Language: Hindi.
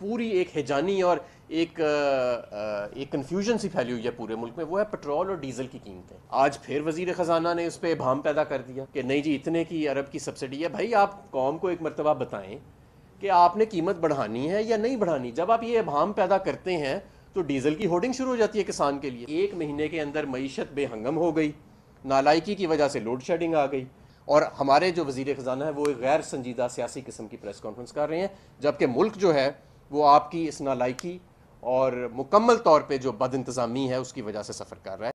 पूरी एक हैजानी और एक एक कन्फ्यूजन सी फैली हुई है पूरे मुल्क में वो है पेट्रोल और डीजल की कीमतें आज फिर वजीर ख़जाना ने उस पर भाम पैदा कर दिया कि नहीं जी इतने की अरब की सब्सिडी है भाई आप कौम को एक मरतबा बताएं कि आपने कीमत बढ़ानी है या नहीं बढ़ानी जब आप ये भाम पैदा करते हैं तो डीजल की होर्डिंग शुरू हो जाती है किसान के लिए एक महीने के अंदर मीशत बेहंगम हो गई नालायकी की वजह से लोड शेडिंग आ गई और हमारे जो वजीर ख़जाना है वो एक गैर संजीदा सियासी किस्म की प्रेस कॉन्फ्रेंस कर रहे हैं जबकि मुल्क जो है वो आपकी इस नालायकी और मुकम्मल तौर पे जो बद इंतज़ामी है उसकी वजह से सफ़र कर रहा है